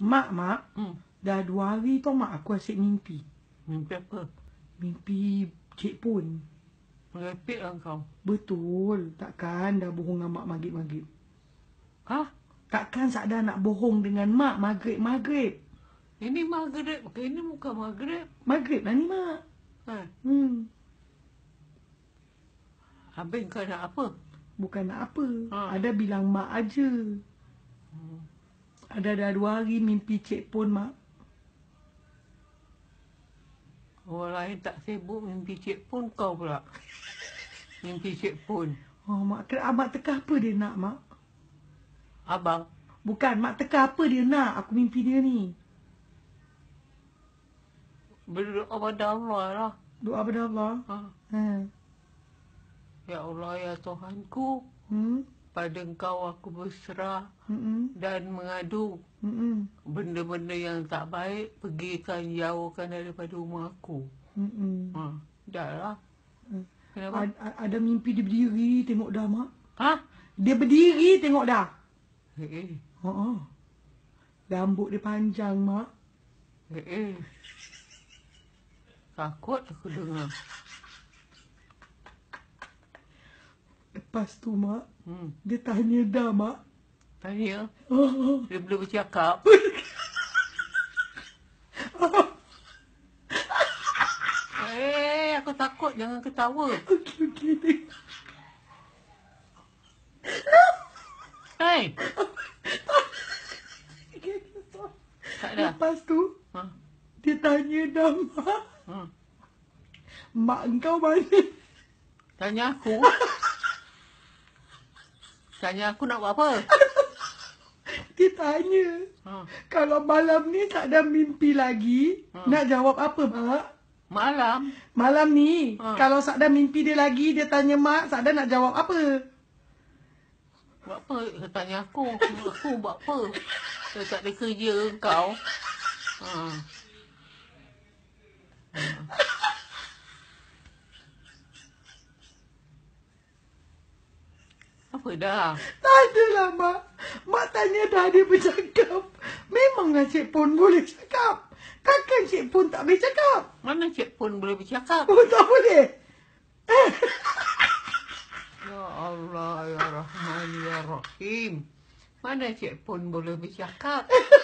Mak, mak. Hmm. Dah dua hari tu mak aku asyik mimpi. Mimpi apa? Mimpi cik pun. Merepek lah kau. Betul. Takkan dah bohong dengan mak maghrib-maghrib. Hah? Takkan sakda nak bohong dengan mak maghrib-maghrib. Ini maghrib. Ini muka maghrib. Maghrib lah ni mak. Eh. Hmm. Habis kau nak apa? Bukan nak apa. Ha. Ada bilang mak aja. Hmm. Ada dah dua hari mimpi cik pun, Mak. Orang lain tak sibuk mimpi cik pun kau pula. Mimpi cik pun. Oh, Mak. Kena ah, Mak teka apa dia nak, Mak? Abang. Bukan, Mak teka apa dia nak aku mimpi dia ni. Berdoa pada Allah lah. Doa pada Allah? Ha. Hmm. Ya Allah, ya Tuhanku. Hmm? kepada engkau aku berserah Mm-mm. dan mengadu Mm-mm. benda-benda yang tak baik pergi kan jauhkan daripada rumah aku. Hmm. Ha, dah lah. Mm. Kenapa? A- ada mimpi dia berdiri tengok dah mak. Ha? Dia berdiri tengok dah. Hey. Eh. Ha. Rambut dia panjang mak. Hey. Eh, eh. Takut aku dengar. Lepas tu mak, hmm. dia tanya dah mak. Tanya? Oh. Dia belum bercakap. eh, aku takut jangan ketawa. Okey, okey. Hei. Okay. Lepas tu, ha? dia tanya dah mak. Hmm. Mak kau mana? Tanya aku. Tanya aku nak buat apa? Dia tanya. Ha. Kalau malam ni tak ada mimpi lagi, ha. nak jawab apa, Mak? Malam? Malam ni. Ha. Kalau tak ada mimpi dia lagi, dia tanya Mak, tak ada nak jawab apa? Buat apa? Dia tanya aku. Aku buat apa? Dia tak ada kerja kau. Ha. Apa dah? Tak ada lah, Mak. Mak tanya dah dia bercakap. Memanglah Cik Pun boleh cakap. Takkan Cik Pun tak boleh cakap? Mana Cik Pun boleh bercakap? Oh, tak boleh. ya Allah, Ya Rahman, Ya Rahim. Mana Cik Pun boleh bercakap?